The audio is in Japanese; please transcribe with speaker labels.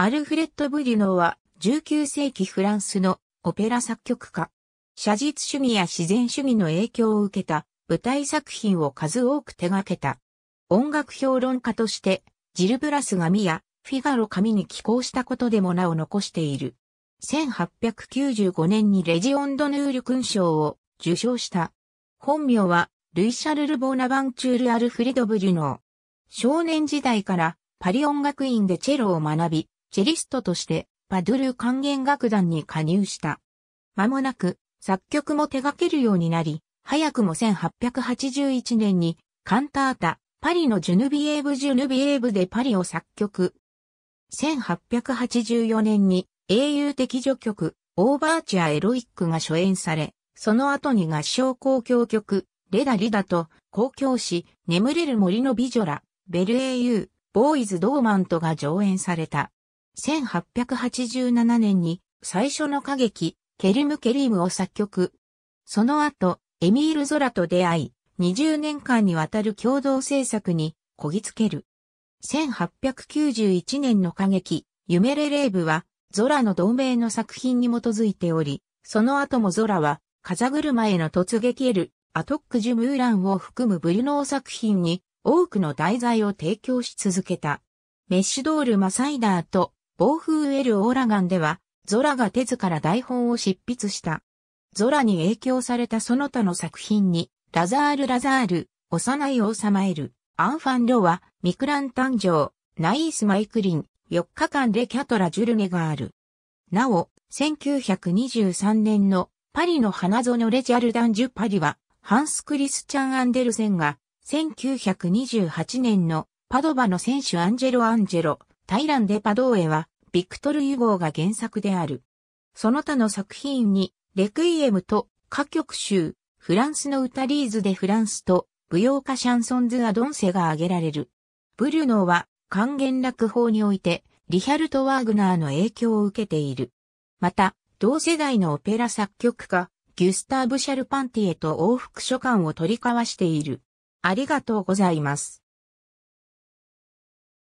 Speaker 1: アルフレッド・ブリュノーは19世紀フランスのオペラ作曲家。写実主義や自然主義の影響を受けた舞台作品を数多く手掛けた。音楽評論家として、ジル・ブラス紙やフィガロ紙に寄稿したことでも名を残している。1895年にレジオンドヌール勲章を受賞した。本名はルイ・シャルル・ボーナバンチュール・アルフレド・ブリュノー。少年時代からパリ音楽院でチェロを学び、チェリストとしてパドゥル管弦楽団に加入した。間もなく作曲も手掛けるようになり、早くも1881年にカンタータ、パリのジュヌビエーブ・ジュヌビエーブでパリを作曲。1884年に英雄的序曲、オーバーチャーエロイックが初演され、その後に合唱交響曲、レダリダと、公共詩、眠れる森の美女ら、ベルエーユー、ボーイズ・ドーマントが上演された。1887年に最初の歌劇、ケルムケリームを作曲。その後、エミール・ゾラと出会い、20年間にわたる共同制作にこぎつける。1891年の歌劇、ユメレレーブは、ゾラの同盟の作品に基づいており、その後もゾラは、風車への突撃エル、アトック・ジュ・ムーランを含むブリノー作品に多くの題材を提供し続けた。メッシュドール・マサイダーと暴風ウェル・オーラガンでは、ゾラが手図から台本を執筆した。ゾラに影響されたその他の作品に、ラザール・ラザール、幼い王様エル、アンファン・ロワ、ミクラン誕生、ナイース・マイクリン、4日間でキャトラ・ジュルネがある。なお、1923年のパリの花園レジャルダン・ジュ・パリは、ハンス・クリスチャン・アンデルセンが、1928年のパドバの選手アンジェロ・アンジェロ、タイランデパドーエは、ビクトル・ユゴーが原作である。その他の作品に、レクイエムと、歌曲集、フランスの歌リーズでフランスと、舞踊家シャンソンズ・アドンセが挙げられる。ブリュノーは、還元落法において、リヒャルト・ワーグナーの影響を受けている。また、同世代のオペラ作曲家、ギュスターブ・シャルパンティエと往復書簡を取り交わしている。ありがとうございます。